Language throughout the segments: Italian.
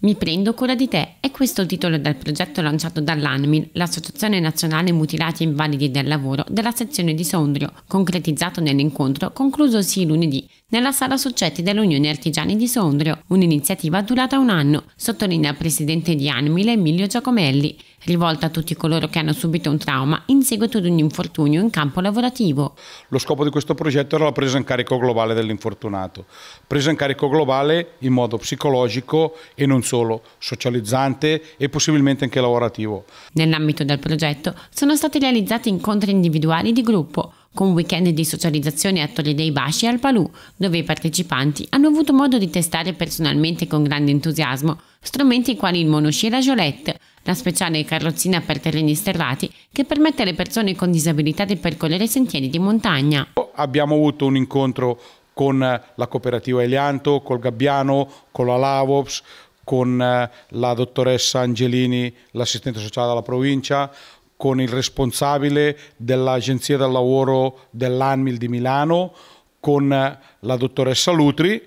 Mi prendo cura di te è questo il titolo del progetto lanciato dall'ANMIL, l'Associazione Nazionale Mutilati e Invalidi del Lavoro, della sezione di Sondrio, concretizzato nell'incontro conclusosi lunedì nella sala soggetti dell'Unione Artigiani di Sondrio, un'iniziativa durata un anno, sottolinea il presidente di Anmile Emilio Giacomelli, rivolta a tutti coloro che hanno subito un trauma in seguito ad un infortunio in campo lavorativo. Lo scopo di questo progetto era la presa in carico globale dell'infortunato, presa in carico globale in modo psicologico e non solo, socializzante e possibilmente anche lavorativo. Nell'ambito del progetto sono stati realizzati incontri individuali di gruppo, con weekend di socializzazione a Torre dei Basci e al Palù, dove i partecipanti hanno avuto modo di testare personalmente con grande entusiasmo strumenti quali il monosci e la Jolette, la speciale carrozzina per terreni sterrati che permette alle persone con disabilità di percorrere sentieri di montagna. Abbiamo avuto un incontro con la cooperativa Elianto, col Gabbiano, con la Lavops, con eh, la dottoressa Angelini, l'assistente sociale della provincia, con il responsabile dell'Agenzia del Lavoro dell'ANMIL di Milano, con eh, la dottoressa Lutri,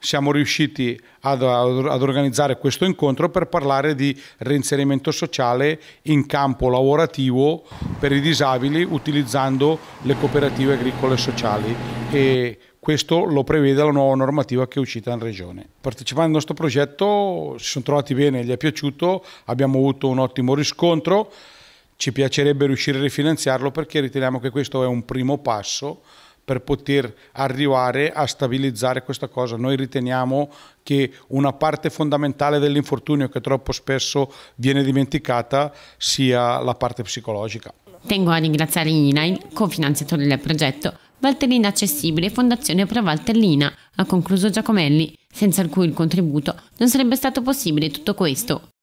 siamo riusciti ad, ad, organizzare questo incontro per parlare di reinserimento sociale in campo lavorativo per i disabili utilizzando le cooperative agricole sociali e questo lo prevede la nuova normativa che è uscita in regione. Partecipando al nostro progetto si sono trovati bene, gli è piaciuto, abbiamo avuto un ottimo riscontro. Ci piacerebbe riuscire a rifinanziarlo perché riteniamo che questo è un primo passo per poter arrivare a stabilizzare questa cosa. Noi riteniamo che una parte fondamentale dell'infortunio che troppo spesso viene dimenticata sia la parte psicologica. Tengo a ringraziare INAIL, cofinanziatore del progetto, Valtellina Accessibile e Fondazione Pro Valtellina, ha concluso Giacomelli, senza il cui il contributo non sarebbe stato possibile tutto questo.